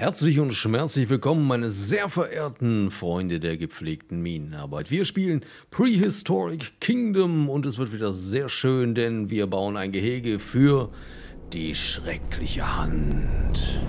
Herzlich und schmerzlich willkommen, meine sehr verehrten Freunde der gepflegten Minenarbeit. Wir spielen Prehistoric Kingdom und es wird wieder sehr schön, denn wir bauen ein Gehege für die schreckliche Hand.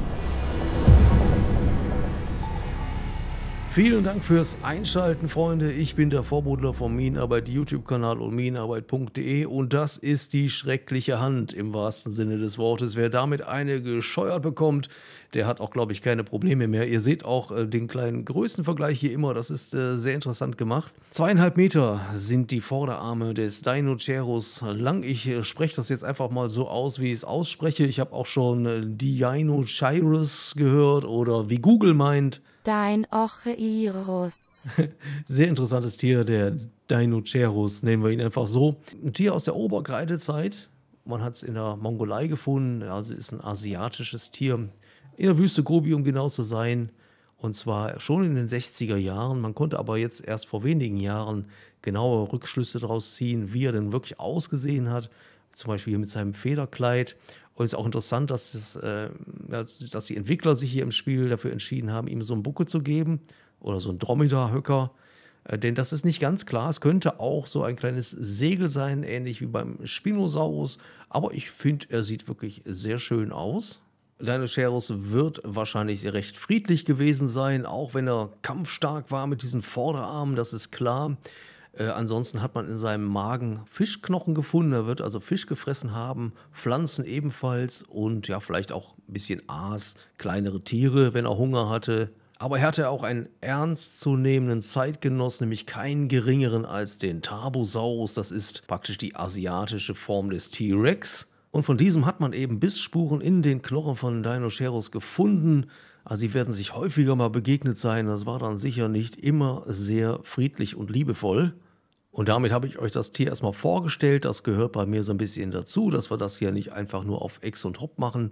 Vielen Dank fürs Einschalten, Freunde. Ich bin der Vorbudler vom Minenarbeit YouTube-Kanal und minenarbeit.de und das ist die schreckliche Hand im wahrsten Sinne des Wortes. Wer damit eine gescheuert bekommt, der hat auch, glaube ich, keine Probleme mehr. Ihr seht auch äh, den kleinen Größenvergleich hier immer, das ist äh, sehr interessant gemacht. Zweieinhalb Meter sind die Vorderarme des Dinoceros lang. Ich äh, spreche das jetzt einfach mal so aus, wie ich es ausspreche. Ich habe auch schon äh, Dinochirus gehört oder wie Google meint. Dinochirus. Sehr interessantes Tier, der Dinoceros, nehmen wir ihn einfach so. Ein Tier aus der Oberkreidezeit. Man hat es in der Mongolei gefunden, also ist ein asiatisches Tier in der Wüste Gobi, um genau zu sein. Und zwar schon in den 60er Jahren. Man konnte aber jetzt erst vor wenigen Jahren genaue Rückschlüsse daraus ziehen, wie er denn wirklich ausgesehen hat. Zum Beispiel mit seinem Federkleid. Und es ist auch interessant, dass, das, äh, dass die Entwickler sich hier im Spiel dafür entschieden haben, ihm so einen Bucke zu geben oder so einen Dromedar-Höcker. Äh, denn das ist nicht ganz klar. Es könnte auch so ein kleines Segel sein, ähnlich wie beim Spinosaurus. Aber ich finde, er sieht wirklich sehr schön aus. Dinoceros wird wahrscheinlich recht friedlich gewesen sein, auch wenn er kampfstark war mit diesen Vorderarmen, das ist klar. Äh, ansonsten hat man in seinem Magen Fischknochen gefunden. Er wird also Fisch gefressen haben, Pflanzen ebenfalls und ja, vielleicht auch ein bisschen Aas, kleinere Tiere, wenn er Hunger hatte. Aber er hatte auch einen ernstzunehmenden Zeitgenoss, nämlich keinen geringeren als den Tarbosaurus. Das ist praktisch die asiatische Form des T-Rex. Und von diesem hat man eben Bissspuren in den Knochen von Dinoceros gefunden. Also sie werden sich häufiger mal begegnet sein. Das war dann sicher nicht immer sehr friedlich und liebevoll. Und damit habe ich euch das Tier erstmal vorgestellt. Das gehört bei mir so ein bisschen dazu, dass wir das hier nicht einfach nur auf Ex und Hop machen.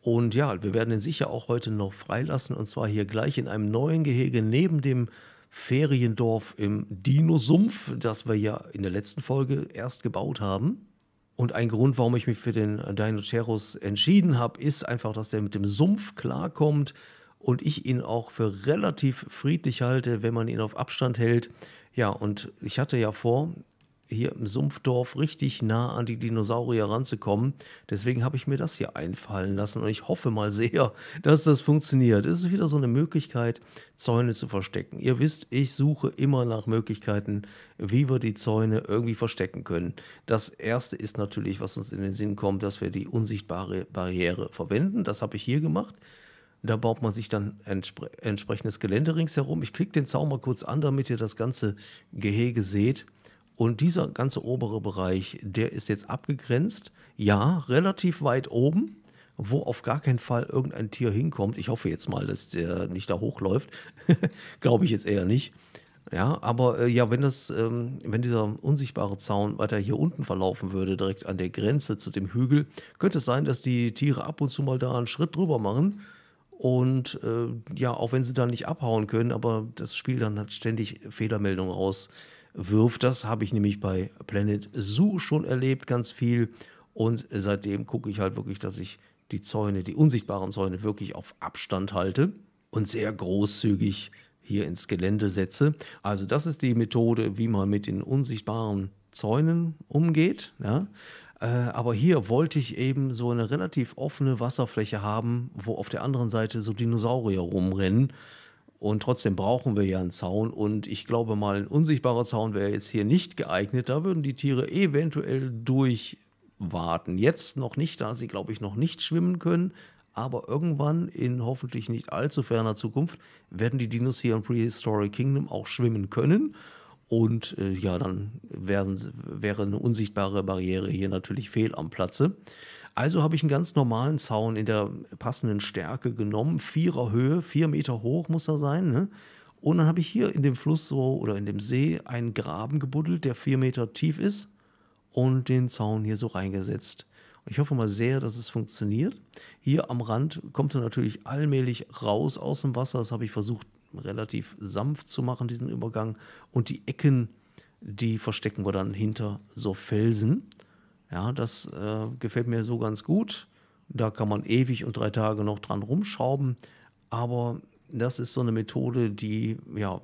Und ja, wir werden ihn sicher auch heute noch freilassen. Und zwar hier gleich in einem neuen Gehege neben dem Feriendorf im Dinosumpf, das wir ja in der letzten Folge erst gebaut haben. Und ein Grund, warum ich mich für den Dinoceros entschieden habe, ist einfach, dass der mit dem Sumpf klarkommt und ich ihn auch für relativ friedlich halte, wenn man ihn auf Abstand hält. Ja, und ich hatte ja vor, hier im Sumpfdorf richtig nah an die Dinosaurier ranzukommen. Deswegen habe ich mir das hier einfallen lassen und ich hoffe mal sehr, dass das funktioniert. Es ist wieder so eine Möglichkeit, Zäune zu verstecken. Ihr wisst, ich suche immer nach Möglichkeiten, wie wir die Zäune irgendwie verstecken können. Das erste ist natürlich, was uns in den Sinn kommt, dass wir die unsichtbare Barriere verwenden. Das habe ich hier gemacht. Da baut man sich dann entspre entsprechendes Gelände ringsherum. Ich klicke den Zaun mal kurz an, damit ihr das ganze Gehege seht. Und dieser ganze obere Bereich, der ist jetzt abgegrenzt, ja, relativ weit oben, wo auf gar keinen Fall irgendein Tier hinkommt. Ich hoffe jetzt mal, dass der nicht da hochläuft. Glaube ich jetzt eher nicht. Ja, aber äh, ja, wenn das, ähm, wenn dieser unsichtbare Zaun weiter hier unten verlaufen würde, direkt an der Grenze zu dem Hügel, könnte es sein, dass die Tiere ab und zu mal da einen Schritt drüber machen. Und äh, ja, auch wenn sie dann nicht abhauen können, aber das Spiel dann hat ständig Fehlermeldungen raus, wirft. Das habe ich nämlich bei Planet Zoo schon erlebt, ganz viel. Und seitdem gucke ich halt wirklich, dass ich die Zäune, die unsichtbaren Zäune wirklich auf Abstand halte und sehr großzügig hier ins Gelände setze. Also das ist die Methode, wie man mit den unsichtbaren Zäunen umgeht. Ja. Äh, aber hier wollte ich eben so eine relativ offene Wasserfläche haben, wo auf der anderen Seite so Dinosaurier rumrennen. Und trotzdem brauchen wir ja einen Zaun. Und ich glaube mal, ein unsichtbarer Zaun wäre jetzt hier nicht geeignet. Da würden die Tiere eventuell durchwarten. Jetzt noch nicht, da sie, glaube ich, noch nicht schwimmen können. Aber irgendwann, in hoffentlich nicht allzu ferner Zukunft, werden die Dinos hier im Prehistoric Kingdom auch schwimmen können. Und äh, ja, dann wären, wäre eine unsichtbare Barriere hier natürlich fehl am Platze. Also habe ich einen ganz normalen Zaun in der passenden Stärke genommen, vierer Höhe, vier Meter hoch muss er sein. Ne? Und dann habe ich hier in dem Fluss so oder in dem See einen Graben gebuddelt, der vier Meter tief ist und den Zaun hier so reingesetzt. Und ich hoffe mal sehr, dass es funktioniert. Hier am Rand kommt er natürlich allmählich raus aus dem Wasser. Das habe ich versucht relativ sanft zu machen, diesen Übergang. Und die Ecken, die verstecken wir dann hinter so Felsen. Ja, das äh, gefällt mir so ganz gut. Da kann man ewig und drei Tage noch dran rumschrauben. Aber das ist so eine Methode, die, ja,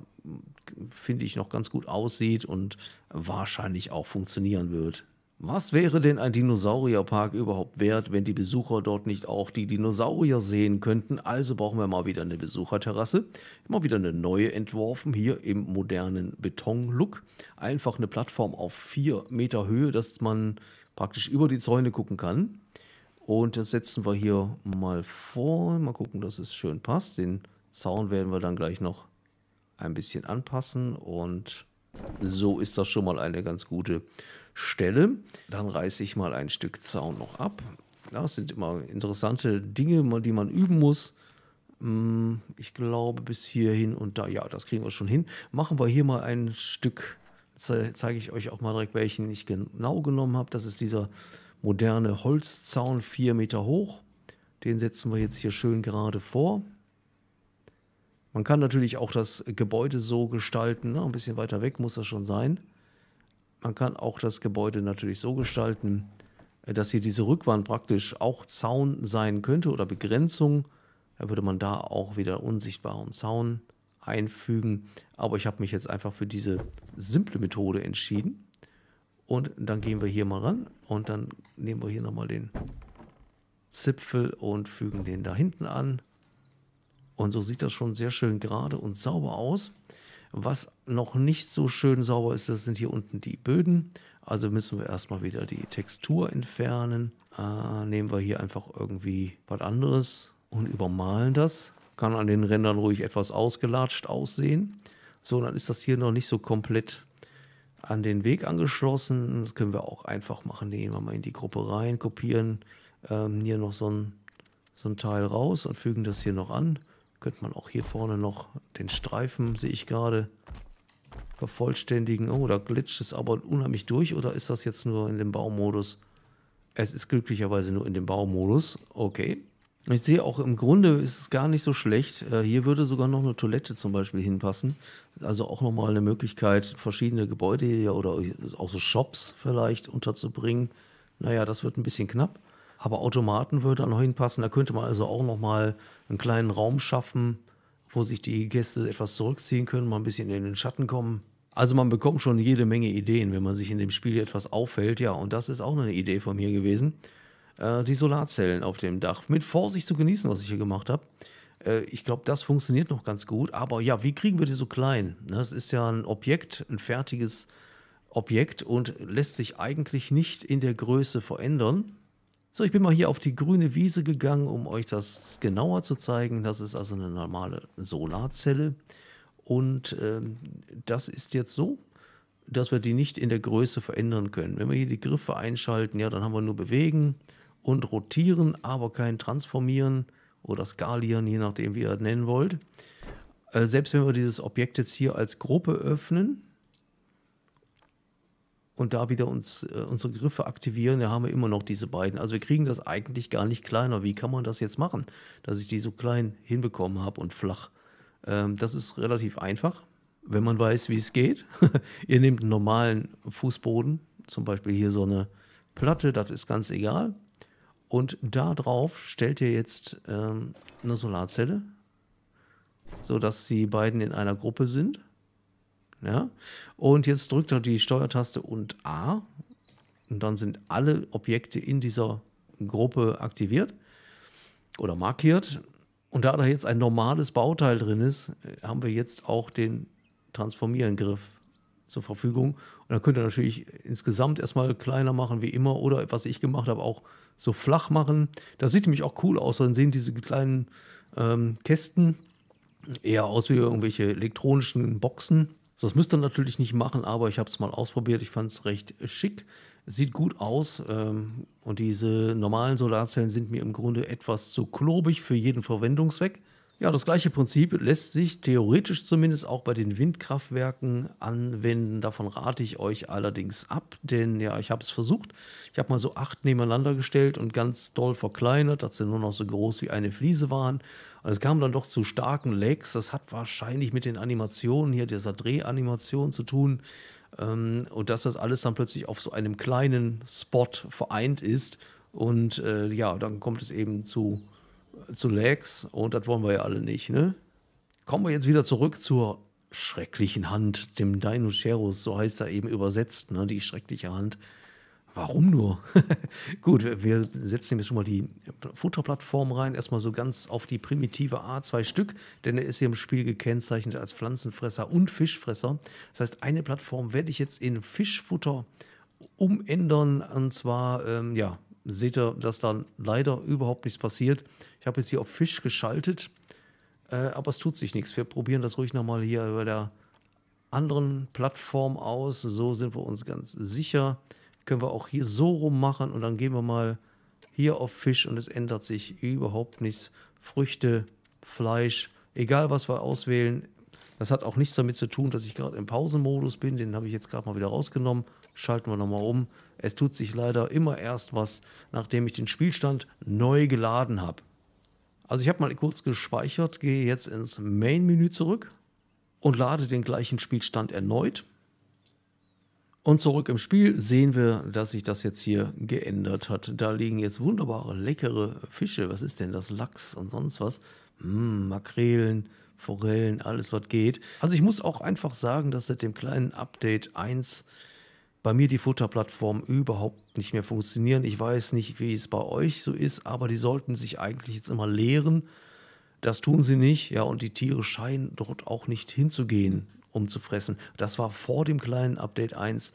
finde ich, noch ganz gut aussieht und wahrscheinlich auch funktionieren wird. Was wäre denn ein Dinosaurierpark überhaupt wert, wenn die Besucher dort nicht auch die Dinosaurier sehen könnten? Also brauchen wir mal wieder eine Besucherterrasse. Immer wieder eine neue entworfen, hier im modernen Betonlook. Einfach eine Plattform auf 4 Meter Höhe, dass man praktisch über die Zäune gucken kann. Und das setzen wir hier mal vor. Mal gucken, dass es schön passt. Den Zaun werden wir dann gleich noch ein bisschen anpassen. Und so ist das schon mal eine ganz gute stelle. Dann reiße ich mal ein Stück Zaun noch ab. Das sind immer interessante Dinge, die man üben muss. Mm, ich glaube bis hierhin und da, ja, das kriegen wir schon hin. Machen wir hier mal ein Stück, zeige ich euch auch mal direkt, welchen ich genau genommen habe. Das ist dieser moderne Holzzaun, vier Meter hoch. Den setzen wir jetzt hier schön gerade vor. Man kann natürlich auch das Gebäude so gestalten, ne? ein bisschen weiter weg muss das schon sein. Man kann auch das Gebäude natürlich so gestalten, äh, dass hier diese Rückwand praktisch auch Zaun sein könnte oder Begrenzung. Da würde man da auch wieder unsichtbaren Zaun einfügen. Aber ich habe mich jetzt einfach für diese simple Methode entschieden. Und dann gehen wir hier mal ran und dann nehmen wir hier nochmal den Zipfel und fügen den da hinten an. Und so sieht das schon sehr schön gerade und sauber aus. Was noch nicht so schön sauber ist, das sind hier unten die Böden. Also müssen wir erstmal wieder die Textur entfernen. Äh, nehmen wir hier einfach irgendwie was anderes und übermalen das. Kann an den Rändern ruhig etwas ausgelatscht aussehen. So, dann ist das hier noch nicht so komplett an den Weg angeschlossen. Das können wir auch einfach machen. Nehmen wir mal in die Gruppe rein, kopieren ähm, hier noch so ein, so ein Teil raus und fügen das hier noch an. Könnte man auch hier vorne noch den Streifen, sehe ich gerade, vervollständigen. Oh, da glitscht es aber unheimlich durch oder ist das jetzt nur in dem Baumodus? Es ist glücklicherweise nur in dem Baumodus. Okay. Ich sehe auch im Grunde ist es gar nicht so schlecht. Äh, hier würde sogar noch eine Toilette zum Beispiel hinpassen. Also auch nochmal eine Möglichkeit, verschiedene Gebäude hier oder auch so Shops vielleicht unterzubringen. Naja, das wird ein bisschen knapp. Aber Automaten würde da noch hinpassen. Da könnte man also auch noch mal einen kleinen Raum schaffen, wo sich die Gäste etwas zurückziehen können, mal ein bisschen in den Schatten kommen. Also man bekommt schon jede Menge Ideen, wenn man sich in dem Spiel etwas auffällt. Ja, und das ist auch eine Idee von mir gewesen. Äh, die Solarzellen auf dem Dach. Mit Vorsicht zu genießen, was ich hier gemacht habe. Äh, ich glaube, das funktioniert noch ganz gut. Aber ja, wie kriegen wir die so klein? Ne, das ist ja ein Objekt, ein fertiges Objekt und lässt sich eigentlich nicht in der Größe verändern. So, ich bin mal hier auf die grüne Wiese gegangen, um euch das genauer zu zeigen. Das ist also eine normale Solarzelle. Und ähm, das ist jetzt so, dass wir die nicht in der Größe verändern können. Wenn wir hier die Griffe einschalten, ja, dann haben wir nur bewegen und rotieren, aber kein transformieren oder skalieren, je nachdem, wie ihr das nennen wollt. Äh, selbst wenn wir dieses Objekt jetzt hier als Gruppe öffnen, und da wieder uns, äh, unsere Griffe aktivieren, da haben wir immer noch diese beiden. Also wir kriegen das eigentlich gar nicht kleiner. Wie kann man das jetzt machen, dass ich die so klein hinbekommen habe und flach? Ähm, das ist relativ einfach, wenn man weiß, wie es geht. Ihr nehmt einen normalen Fußboden, zum Beispiel hier so eine Platte, das ist ganz egal. Und da drauf stellt ihr jetzt ähm, eine Solarzelle, sodass die beiden in einer Gruppe sind. Ja? Und jetzt drückt er die Steuertaste und A. Und dann sind alle Objekte in dieser Gruppe aktiviert oder markiert. Und da da jetzt ein normales Bauteil drin ist, äh, haben wir jetzt auch den Transformieren-Griff zur Verfügung. Und dann könnt ihr natürlich insgesamt erstmal kleiner machen wie immer oder was ich gemacht habe, auch so flach machen. Das sieht nämlich auch cool aus. Dann sehen diese kleinen ähm, Kästen eher aus wie irgendwelche elektronischen Boxen. So, das müsst ihr natürlich nicht machen, aber ich habe es mal ausprobiert. Ich fand es recht schick. Sieht gut aus. Ähm, und diese normalen Solarzellen sind mir im Grunde etwas zu klobig für jeden Verwendungszweck. Ja, das gleiche Prinzip lässt sich theoretisch zumindest auch bei den Windkraftwerken anwenden. Davon rate ich euch allerdings ab, denn ja, ich habe es versucht. Ich habe mal so acht nebeneinander gestellt und ganz doll verkleinert, dass sie nur noch so groß wie eine Fliese waren. Und also es kam dann doch zu starken Lags. Das hat wahrscheinlich mit den Animationen hier, dieser Drehanimation zu tun. Ähm, und dass das alles dann plötzlich auf so einem kleinen Spot vereint ist. Und äh, ja, dann kommt es eben zu zu Lags und das wollen wir ja alle nicht. Ne? Kommen wir jetzt wieder zurück zur schrecklichen Hand, dem Dinoceros, so heißt er eben übersetzt, ne? die schreckliche Hand. Warum nur? Gut, wir setzen jetzt schon mal die Futterplattform rein, erstmal so ganz auf die primitive A, zwei Stück, denn er ist hier im Spiel gekennzeichnet als Pflanzenfresser und Fischfresser. Das heißt, eine Plattform werde ich jetzt in Fischfutter umändern und zwar ähm, ja, seht ihr, dass da leider überhaupt nichts passiert. Ich habe jetzt hier auf Fisch geschaltet, äh, aber es tut sich nichts. Wir probieren das ruhig nochmal hier über der anderen Plattform aus. So sind wir uns ganz sicher. Können wir auch hier so rum machen und dann gehen wir mal hier auf Fisch und es ändert sich überhaupt nichts. Früchte, Fleisch, egal was wir auswählen. Das hat auch nichts damit zu tun, dass ich gerade im Pausenmodus bin. Den habe ich jetzt gerade mal wieder rausgenommen. Schalten wir nochmal um. Es tut sich leider immer erst was, nachdem ich den Spielstand neu geladen habe. Also ich habe mal kurz gespeichert, gehe jetzt ins Main-Menü zurück und lade den gleichen Spielstand erneut. Und zurück im Spiel sehen wir, dass sich das jetzt hier geändert hat. Da liegen jetzt wunderbare, leckere Fische. Was ist denn das? Lachs und sonst was. Mmh, Makrelen, Forellen, alles was geht. Also ich muss auch einfach sagen, dass seit dem kleinen Update 1 bei mir die Futterplattformen überhaupt nicht mehr funktionieren. Ich weiß nicht, wie es bei euch so ist, aber die sollten sich eigentlich jetzt immer leeren. Das tun sie nicht, ja, und die Tiere scheinen dort auch nicht hinzugehen, um zu fressen. Das war vor dem kleinen Update 1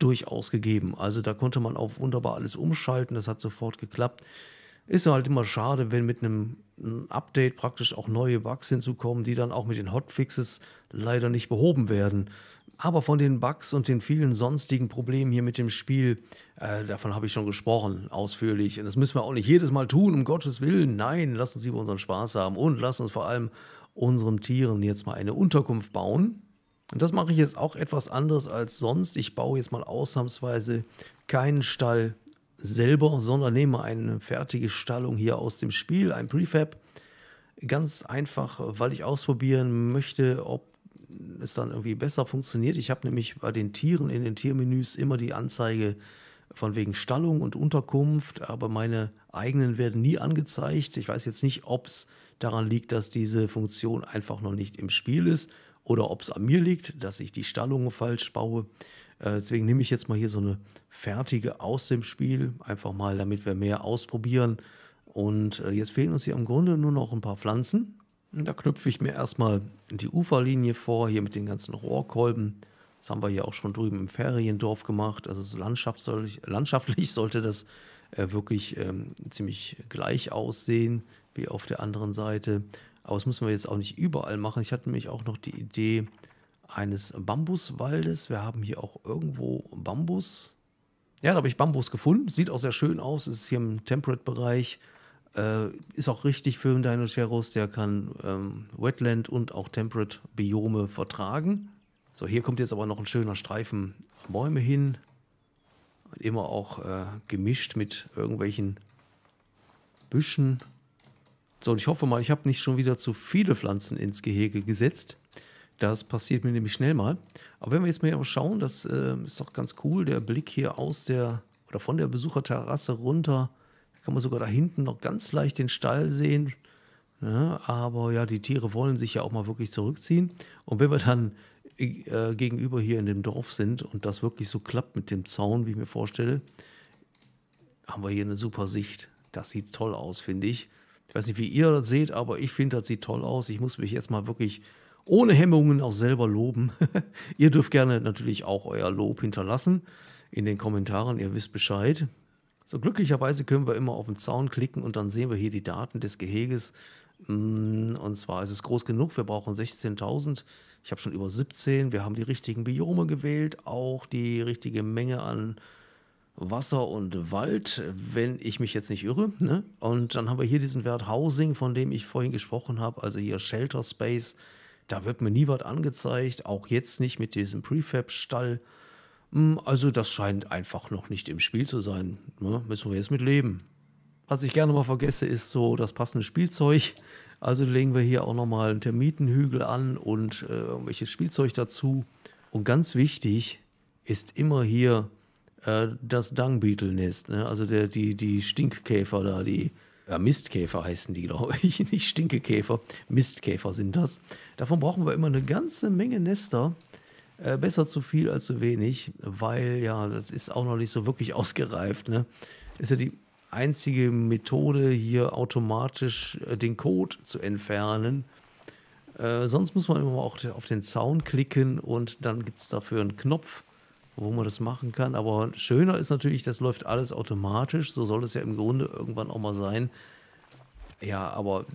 durchaus gegeben. Also da konnte man auch wunderbar alles umschalten, das hat sofort geklappt. Ist halt immer schade, wenn mit einem Update praktisch auch neue Bugs hinzukommen, die dann auch mit den Hotfixes leider nicht behoben werden. Aber von den Bugs und den vielen sonstigen Problemen hier mit dem Spiel, äh, davon habe ich schon gesprochen, ausführlich. Und das müssen wir auch nicht jedes Mal tun, um Gottes Willen. Nein, lass uns lieber unseren Spaß haben und lass uns vor allem unseren Tieren jetzt mal eine Unterkunft bauen. Und das mache ich jetzt auch etwas anders als sonst. Ich baue jetzt mal ausnahmsweise keinen Stall selber, sondern nehme eine fertige Stallung hier aus dem Spiel, ein Prefab. Ganz einfach, weil ich ausprobieren möchte, ob es dann irgendwie besser funktioniert. Ich habe nämlich bei den Tieren in den Tiermenüs immer die Anzeige von wegen Stallung und Unterkunft, aber meine eigenen werden nie angezeigt. Ich weiß jetzt nicht, ob es daran liegt, dass diese Funktion einfach noch nicht im Spiel ist oder ob es an mir liegt, dass ich die Stallungen falsch baue. Äh, deswegen nehme ich jetzt mal hier so eine fertige aus dem Spiel, einfach mal, damit wir mehr ausprobieren. Und äh, jetzt fehlen uns hier im Grunde nur noch ein paar Pflanzen da knüpfe ich mir erstmal die Uferlinie vor, hier mit den ganzen Rohrkolben. Das haben wir ja auch schon drüben im Feriendorf gemacht. Also landschaftlich, landschaftlich sollte das äh, wirklich ähm, ziemlich gleich aussehen wie auf der anderen Seite. Aber das müssen wir jetzt auch nicht überall machen. Ich hatte nämlich auch noch die Idee eines Bambuswaldes. Wir haben hier auch irgendwo Bambus. Ja, da habe ich Bambus gefunden. Sieht auch sehr schön aus. Ist hier im Temperate-Bereich. Äh, ist auch richtig für einen Dinoceros, der kann ähm, Wetland und auch Temperate Biome vertragen. So, hier kommt jetzt aber noch ein schöner Streifen Bäume hin. Immer auch äh, gemischt mit irgendwelchen Büschen. So, und ich hoffe mal, ich habe nicht schon wieder zu viele Pflanzen ins Gehege gesetzt. Das passiert mir nämlich schnell mal. Aber wenn wir jetzt mal schauen, das äh, ist doch ganz cool, der Blick hier aus der oder von der Besucherterrasse runter kann man sogar da hinten noch ganz leicht den Stall sehen. Ja, ne? aber ja, die Tiere wollen sich ja auch mal wirklich zurückziehen. Und wenn wir dann äh, gegenüber hier in dem Dorf sind und das wirklich so klappt mit dem Zaun, wie ich mir vorstelle, haben wir hier eine super Sicht. Das sieht toll aus, finde ich. Ich weiß nicht, wie ihr das seht, aber ich finde, das sieht toll aus. Ich muss mich jetzt mal wirklich ohne Hemmungen auch selber loben. ihr dürft gerne natürlich auch euer Lob hinterlassen in den Kommentaren. Ihr wisst Bescheid. So glücklicherweise können wir immer auf den Zaun klicken und dann sehen wir hier die Daten des Geheges. Mm, und zwar ist es groß genug, wir brauchen 16.000. Ich habe schon über 17. Wir haben die richtigen Biome gewählt, auch die richtige Menge an Wasser und Wald, wenn ich mich jetzt nicht irre. Ne? Und dann haben wir hier diesen Wert Housing, von dem ich vorhin gesprochen habe, also hier Shelter Space. Da wird mir nie was angezeigt, auch jetzt nicht mit diesem Prefab-Stall. Hm, also das scheint einfach noch nicht im Spiel zu sein. Ne? Müssen wir jetzt mit leben. Was ich gerne mal vergesse, ist so das passende Spielzeug. Also legen wir hier auch nochmal einen Termitenhügel an und äh, irgendwelches Spielzeug dazu. Und ganz wichtig ist immer hier äh, das Dungbeetle-Nest, ne? also der, die, die Stinkkäfer da, die ja, Mistkäfer heißen die, glaube ich, nicht Stinkekäfer, Mistkäfer sind das. Davon brauchen wir immer eine ganze Menge Nester, äh, besser zu viel als zu wenig, weil ja, das ist auch noch nicht so wirklich ausgereift. Ne? Ist ja die einzige Methode, hier automatisch äh, den Code zu entfernen. Äh, sonst muss man immer auch auf den Zaun klicken und dann gibt es dafür einen Knopf, wo man das machen kann. Aber schöner ist natürlich, das läuft alles automatisch. So soll es ja im Grunde irgendwann auch mal sein. Ja, aber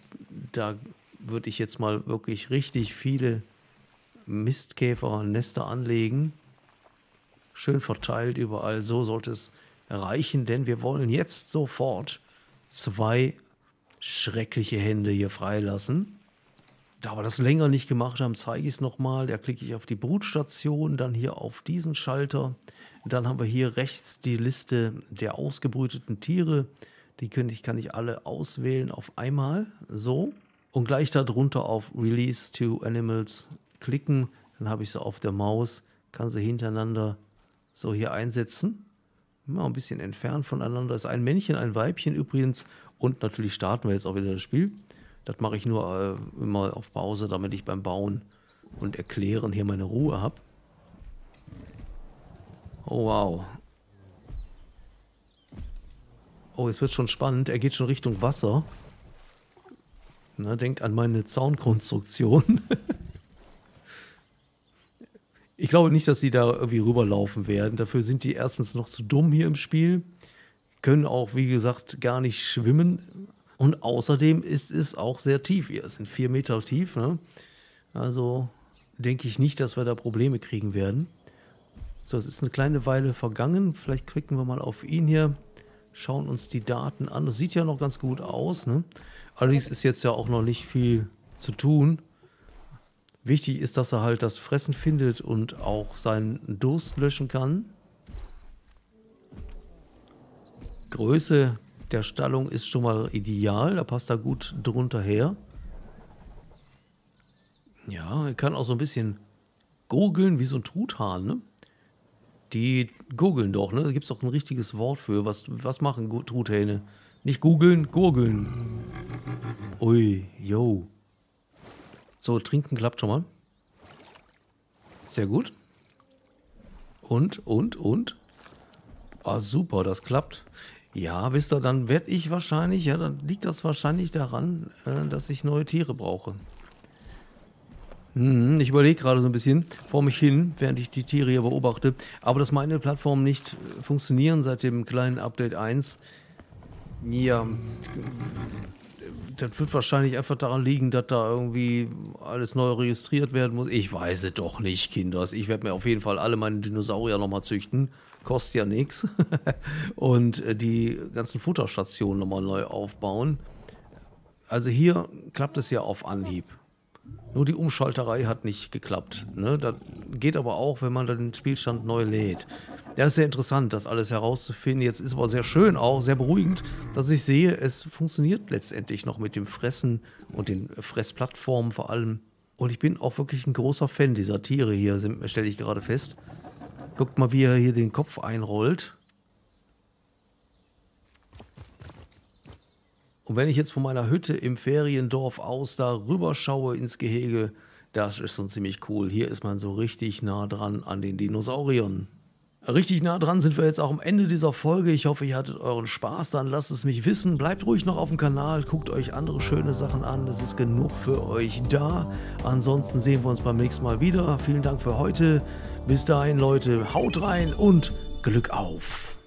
da würde ich jetzt mal wirklich richtig viele Mistkäfer Nester anlegen. Schön verteilt überall. So sollte es reichen, denn wir wollen jetzt sofort zwei schreckliche Hände hier freilassen. Da wir das länger nicht gemacht haben, zeige ich es nochmal. Da klicke ich auf die Brutstation, dann hier auf diesen Schalter. Dann haben wir hier rechts die Liste der ausgebrüteten Tiere. Die kann ich, kann ich alle auswählen auf einmal. So. Und gleich darunter auf Release to Animals klicken, dann habe ich sie auf der Maus, kann sie hintereinander so hier einsetzen. Mal ein bisschen entfernt voneinander ist ein Männchen, ein Weibchen übrigens. Und natürlich starten wir jetzt auch wieder das Spiel. Das mache ich nur äh, immer auf Pause, damit ich beim Bauen und Erklären hier meine Ruhe habe. Oh, wow. Oh, jetzt wird schon spannend. Er geht schon Richtung Wasser. Na, denkt an meine Zaunkonstruktion. Ich glaube nicht, dass sie da irgendwie rüberlaufen werden. Dafür sind die erstens noch zu dumm hier im Spiel, können auch, wie gesagt, gar nicht schwimmen. Und außerdem ist es auch sehr tief. Hier sind vier Meter tief. Ne? Also denke ich nicht, dass wir da Probleme kriegen werden. So, es ist eine kleine Weile vergangen. Vielleicht klicken wir mal auf ihn hier, schauen uns die Daten an. Das sieht ja noch ganz gut aus. Ne? Allerdings ist jetzt ja auch noch nicht viel zu tun. Wichtig ist, dass er halt das Fressen findet und auch seinen Durst löschen kann. Größe der Stallung ist schon mal ideal, da passt er gut drunter her. Ja, er kann auch so ein bisschen gurgeln wie so ein Truthahn, ne? Die gurgeln doch, ne? Da gibt es doch ein richtiges Wort für. Was, was machen Truthähne? Nicht googeln, gurgeln. Ui, yo. So, trinken klappt schon mal. Sehr gut. Und, und, und. Ah, oh, super, das klappt. Ja, wisst ihr, dann werde ich wahrscheinlich, ja, dann liegt das wahrscheinlich daran, äh, dass ich neue Tiere brauche. Hm, ich überlege gerade so ein bisschen vor mich hin, während ich die Tiere hier beobachte. Aber dass meine Plattformen nicht äh, funktionieren seit dem kleinen Update 1, ja, das wird wahrscheinlich einfach daran liegen, dass da irgendwie alles neu registriert werden muss. Ich weiß es doch nicht, Kinders. Ich werde mir auf jeden Fall alle meine Dinosaurier nochmal züchten. Kostet ja nichts. Und äh, die ganzen Futterstationen nochmal neu aufbauen. Also hier klappt es ja auf Anhieb. Nur die Umschalterei hat nicht geklappt. Ne? Das geht aber auch, wenn man den Spielstand neu lädt. Ja, ist sehr interessant, das alles herauszufinden. Jetzt ist aber sehr schön auch, sehr beruhigend, dass ich sehe, es funktioniert letztendlich noch mit dem Fressen und den Fressplattformen vor allem. Und ich bin auch wirklich ein großer Fan dieser Tiere hier, stelle ich gerade fest. Guckt mal, wie er hier den Kopf einrollt. Und wenn ich jetzt von meiner Hütte im Feriendorf aus da rüber schaue ins Gehege, das ist schon ziemlich cool. Hier ist man so richtig nah dran an den Dinosauriern. Richtig nah dran sind wir jetzt auch am Ende dieser Folge. Ich hoffe, ihr hattet euren Spaß. Dann lasst es mich wissen. Bleibt ruhig noch auf dem Kanal. Guckt euch andere schöne Sachen an. Es ist genug für euch da. Ansonsten sehen wir uns beim nächsten Mal wieder. Vielen Dank für heute. Bis dahin, Leute. Haut rein und Glück auf.